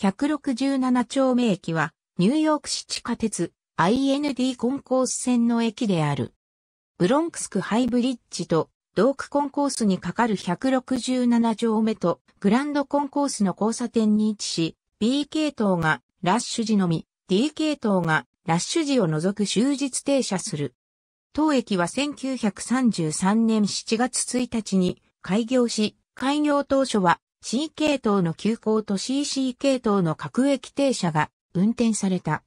167丁目駅は、ニューヨーク市地下鉄 IND コンコース線の駅である。ブロンクスクハイブリッジと、ドークコンコースにかかる167丁目と、グランドコンコースの交差点に位置し、B 系統がラッシュ時のみ、D 系統がラッシュ時を除く終日停車する。当駅は1933年7月1日に開業し、開業当初は C 系統の急行と CC 系統の各駅停車が運転された。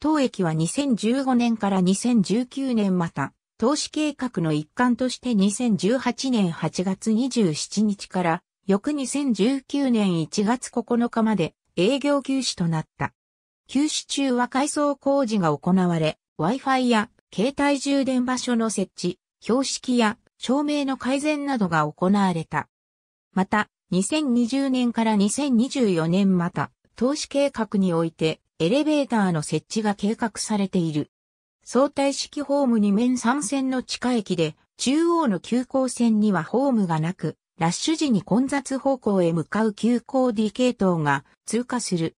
当駅は2015年から2019年また、投資計画の一環として2018年8月27日から翌2019年1月9日まで営業休止となった。休止中は改装工事が行われ、Wi-Fi や携帯充電場所の設置、標識や照明の改善などが行われた。また、2020年から2024年また、投資計画において、エレベーターの設置が計画されている。相対式ホームに面3線の地下駅で、中央の急行線にはホームがなく、ラッシュ時に混雑方向へ向かう急行 D 系統が通過する。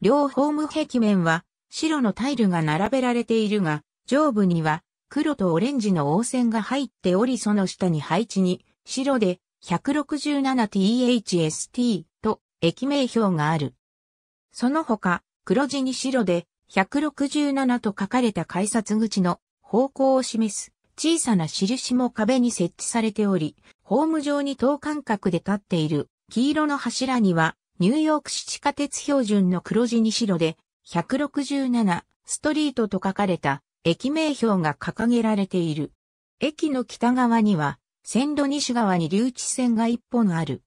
両ホーム壁面は白のタイルが並べられているが、上部には黒とオレンジの応線が入っておりその下に配置に白で 167THST と駅名標がある。その他、黒地に白で167と書かれた改札口の方向を示す小さな印も壁に設置されており、ホーム上に等間隔で立っている黄色の柱にはニューヨーク市地下鉄標準の黒地に白で167ストリートと書かれた駅名標が掲げられている。駅の北側には線路西側に留置線が一本ある。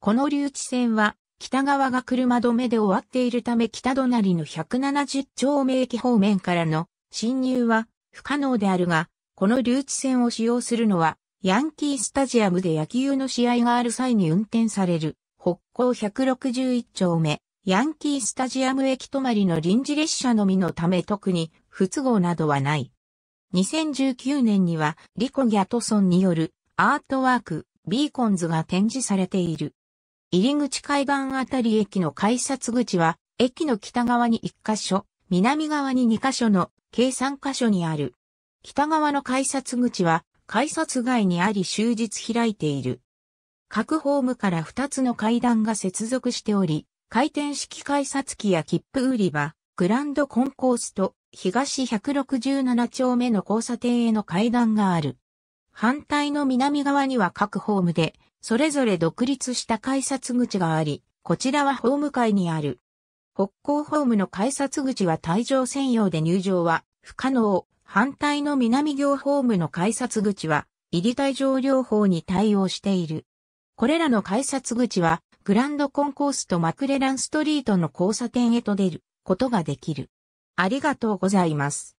この留置線は、北側が車止めで終わっているため北隣の170丁目駅方面からの侵入は不可能であるが、この留置線を使用するのは、ヤンキースタジアムで野球の試合がある際に運転される、北高161丁目、ヤンキースタジアム駅止まりの臨時列車のみのため特に不都合などはない。2019年にはリコ・ギャトソンによるアートワーク、ビーコンズが展示されている。入り口海岸あたり駅の改札口は、駅の北側に1カ所、南側に2カ所の計3カ所にある。北側の改札口は、改札外にあり終日開いている。各ホームから2つの階段が接続しており、回転式改札機や切符売り場、グランドコンコースと東167丁目の交差点への階段がある。反対の南側には各ホームで、それぞれ独立した改札口があり、こちらはホーム階にある。北港ホームの改札口は退場専用で入場は不可能。反対の南行ホームの改札口は、入り退場療法に対応している。これらの改札口は、グランドコンコースとマクレランストリートの交差点へと出ることができる。ありがとうございます。